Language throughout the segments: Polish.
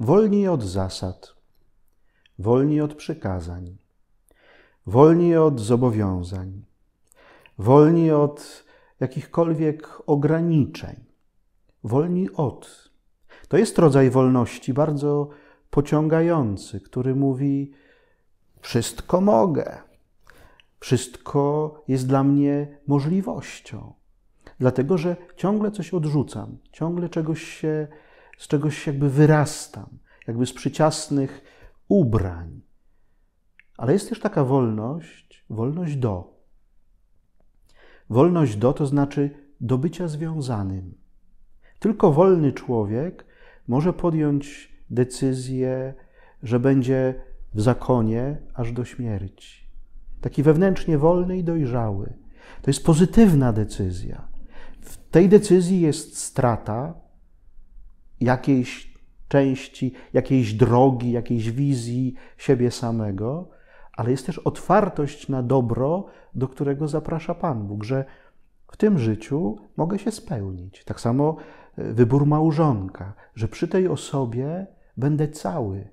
wolniej od zasad, wolniej od przykazań, wolniej od zobowiązań, wolniej od jakichkolwiek ograniczeń, wolniej od. To jest rodzaj wolności bardzo pociągający, który mówi: Wszystko mogę, wszystko jest dla mnie możliwością, dlatego że ciągle coś odrzucam, ciągle czegoś się z czegoś jakby wyrastam, jakby z przyciasnych ubrań. Ale jest też taka wolność, wolność do. Wolność do to znaczy do bycia związanym. Tylko wolny człowiek może podjąć decyzję, że będzie w zakonie aż do śmierci. Taki wewnętrznie wolny i dojrzały. To jest pozytywna decyzja. W tej decyzji jest strata, jakiejś części, jakiejś drogi, jakiejś wizji siebie samego, ale jest też otwartość na dobro, do którego zaprasza Pan Bóg, że w tym życiu mogę się spełnić. Tak samo e, wybór małżonka, że przy tej osobie będę cały,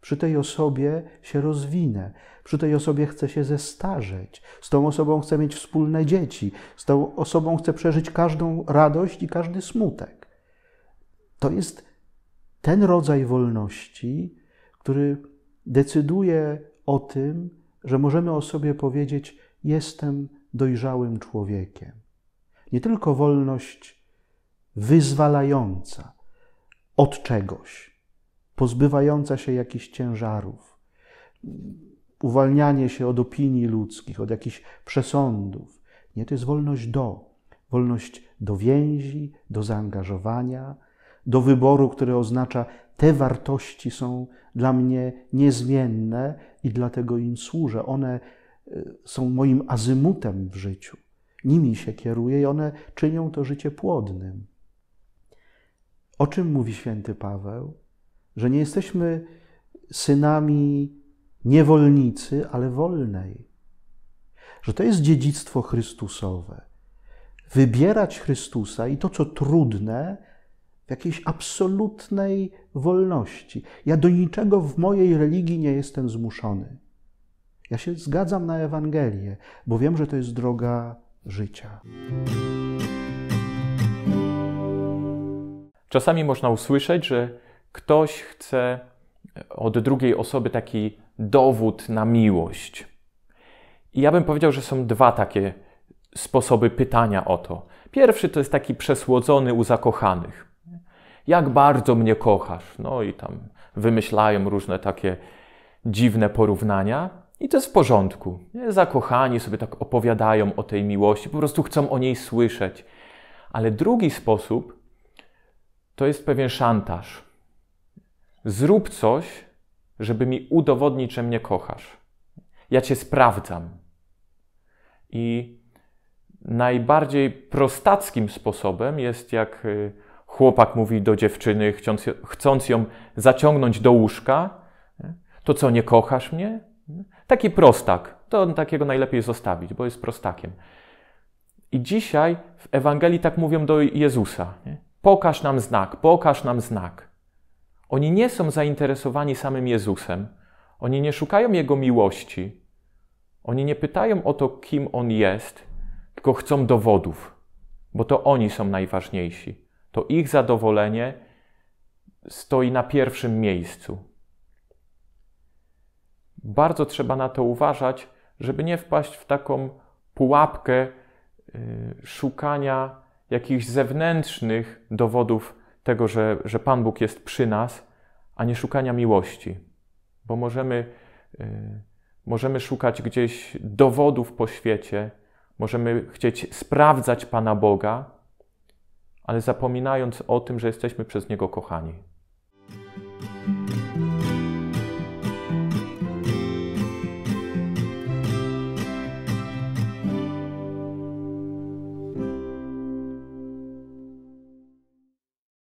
przy tej osobie się rozwinę, przy tej osobie chcę się zestarzeć, z tą osobą chcę mieć wspólne dzieci, z tą osobą chcę przeżyć każdą radość i każdy smutek. To jest ten rodzaj wolności, który decyduje o tym, że możemy o sobie powiedzieć: Jestem dojrzałym człowiekiem. Nie tylko wolność wyzwalająca od czegoś, pozbywająca się jakichś ciężarów, uwalnianie się od opinii ludzkich, od jakichś przesądów. Nie, to jest wolność do, wolność do więzi, do zaangażowania, do wyboru, który oznacza, te wartości są dla mnie niezmienne i dlatego im służę. One e, są moim azymutem w życiu. Nimi się kieruję i one czynią to życie płodnym. O czym mówi święty Paweł? Że nie jesteśmy synami niewolnicy, ale wolnej. Że to jest dziedzictwo Chrystusowe. Wybierać Chrystusa i to, co trudne, w jakiejś absolutnej wolności. Ja do niczego w mojej religii nie jestem zmuszony. Ja się zgadzam na Ewangelię, bo wiem, że to jest droga życia. Czasami można usłyszeć, że ktoś chce od drugiej osoby taki dowód na miłość. I ja bym powiedział, że są dwa takie sposoby pytania o to. Pierwszy to jest taki przesłodzony u zakochanych jak bardzo mnie kochasz. No i tam wymyślają różne takie dziwne porównania. I to jest w porządku. Zakochani sobie tak opowiadają o tej miłości, po prostu chcą o niej słyszeć. Ale drugi sposób to jest pewien szantaż. Zrób coś, żeby mi udowodnić, że mnie kochasz. Ja cię sprawdzam. I najbardziej prostackim sposobem jest, jak y, chłopak mówi do dziewczyny, chcąc, chcąc ją zaciągnąć do łóżka, to co, nie kochasz mnie? Taki prostak. To takiego najlepiej zostawić, bo jest prostakiem. I dzisiaj w Ewangelii tak mówią do Jezusa. Pokaż nam znak, pokaż nam znak. Oni nie są zainteresowani samym Jezusem. Oni nie szukają Jego miłości. Oni nie pytają o to, kim On jest, tylko chcą dowodów, bo to oni są najważniejsi to ich zadowolenie stoi na pierwszym miejscu. Bardzo trzeba na to uważać, żeby nie wpaść w taką pułapkę y, szukania jakichś zewnętrznych dowodów tego, że, że Pan Bóg jest przy nas, a nie szukania miłości. Bo możemy, y, możemy szukać gdzieś dowodów po świecie, możemy chcieć sprawdzać Pana Boga, ale zapominając o tym, że jesteśmy przez Niego kochani.